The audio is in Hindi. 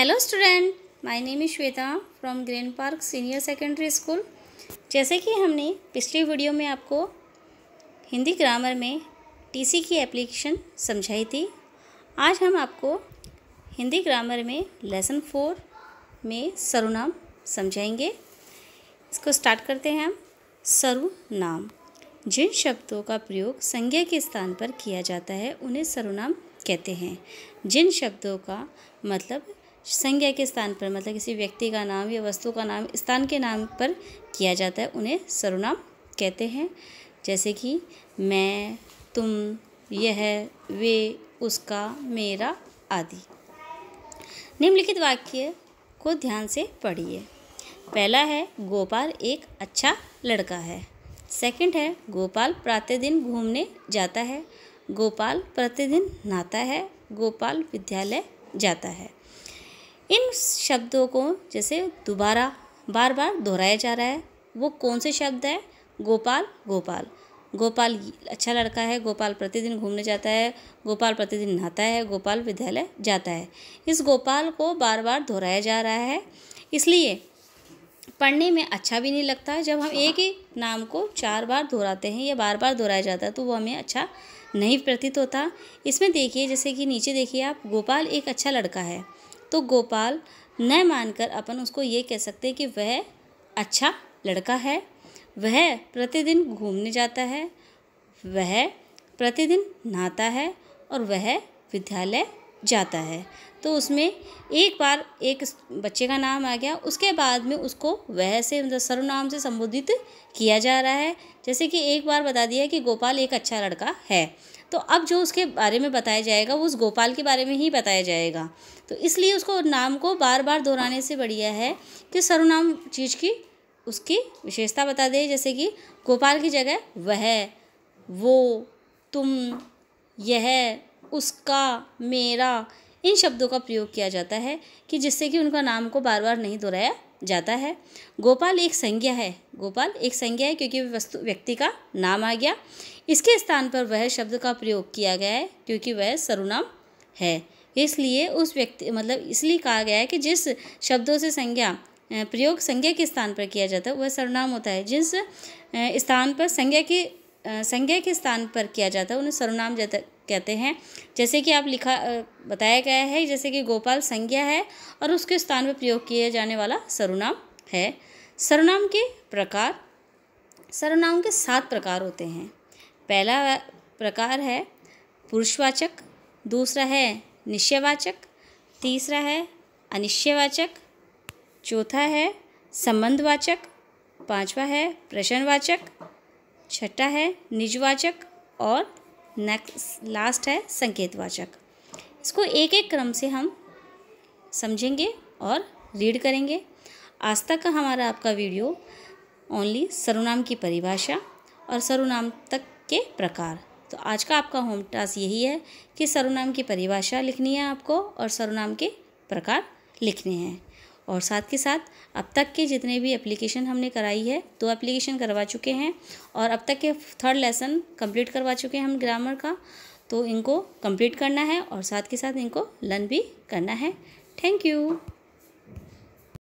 hello student my name is Shweta from Green Park senior secondary school जैसे कि हमने पिछली वीडियो में आपको हिंदी ग्रामर में टीसी की एप्लीकेशन समझाई थी आज हम आपको हिंदी ग्रामर में लेसन फोर में सरुनाम समझाएंगे इसको स्टार्ट करते हैं हम सरुनाम जिन शब्दों का प्रयोग संज्ञा के स्थान पर किया जाता है उन्हें सरुनाम कहते हैं जिन शब्दों का मतलब संज्ञा के स्थान पर मतलब किसी व्यक्ति का नाम या वस्तु का नाम स्थान के नाम पर किया जाता है उन्हें सर्वनाम कहते हैं जैसे कि मैं तुम यह वे उसका मेरा आदि निम्नलिखित वाक्य को ध्यान से पढ़िए पहला है गोपाल एक अच्छा लड़का है सेकंड है गोपाल प्रतिदिन घूमने जाता है गोपाल प्रतिदिन नहाता है गोपाल विद्यालय जाता है इन शब्दों को जैसे दोबारा बार बार दोहराया जा रहा है वो कौन से शब्द है गोपाल गोपाल गोपाल अच्छा लड़का है गोपाल प्रतिदिन घूमने जाता है गोपाल प्रतिदिन नहाता है गोपाल विद्यालय जाता है इस गोपाल को बार बार दोहराया जा रहा है इसलिए पढ़ने में अच्छा भी नहीं लगता जब हम एक ही नाम को चार बार दोहराते हैं या बार बार दोहराया जाता है तो वो हमें अच्छा नहीं प्रतीत होता इसमें देखिए जैसे कि नीचे देखिए आप गोपाल एक अच्छा लड़का है तो गोपाल न मानकर अपन उसको ये कह सकते हैं कि वह अच्छा लड़का है वह प्रतिदिन घूमने जाता है वह प्रतिदिन नहाता है और वह विद्यालय जाता है तो उसमें एक बार एक बच्चे का नाम आ गया उसके बाद में उसको वह से मतलब सर्वनाम से संबोधित किया जा रहा है जैसे कि एक बार बता दिया कि गोपाल एक अच्छा लड़का है तो अब जो उसके बारे में बताया जाएगा वो उस गोपाल के बारे में ही बताया जाएगा तो इसलिए उसको नाम को बार बार दोहराने से बढ़िया है कि सर्वनाम चीज़ की उसकी विशेषता बता दे जैसे कि गोपाल की जगह वह वो तुम यह उसका मेरा इन शब्दों का प्रयोग किया जाता है कि जिससे कि उनका नाम को बार बार नहीं दोहराया जाता है गोपाल एक संज्ञा है गोपाल एक संज्ञा है क्योंकि वस्तु व्यक्ति का नाम आ गया इसके स्थान पर वह शब्द का प्रयोग किया गया है क्योंकि वह सर्वनाम है इसलिए उस व्यक्ति मतलब इसलिए कहा गया है कि जिस शब्दों से संज्ञा प्रयोग संज्ञा के स्थान पर किया जाता है वह सर्वनाम होता है जिस स्थान पर संज्ञा के संज्ञा के स्थान पर किया जाता है उन्हें सर्वनाम कहते हैं जैसे कि आप लिखा बताया गया है जैसे कि गोपाल संज्ञा है और उसके स्थान पर प्रयोग किए जाने वाला सर्वनाम है सर्वनाम के प्रकार सर्वनाम के सात प्रकार होते हैं पहला प्रकार है पुरुषवाचक दूसरा है निश्चयवाचक तीसरा है अनिश्चयवाचक चौथा है संबंधवाचक पांचवा है प्रश्नवाचक छठा है निजवाचक और नेक्स्ट लास्ट है संकेतवाचक इसको एक एक क्रम से हम समझेंगे और रीड करेंगे आज तक का हमारा आपका वीडियो ओनली सरुनाम की परिभाषा और सरुनाम तक के प्रकार तो आज का आपका होम टास्क यही है कि सरुनाम की परिभाषा लिखनी है आपको और सरुनाम के प्रकार लिखने हैं और साथ के साथ अब तक के जितने भी एप्लीकेशन हमने कराई है दो एप्लीकेशन करवा चुके हैं और अब तक के थर्ड लेसन कंप्लीट करवा चुके हैं हम ग्रामर का तो इनको कंप्लीट करना है और साथ के साथ इनको लर्न भी करना है थैंक यू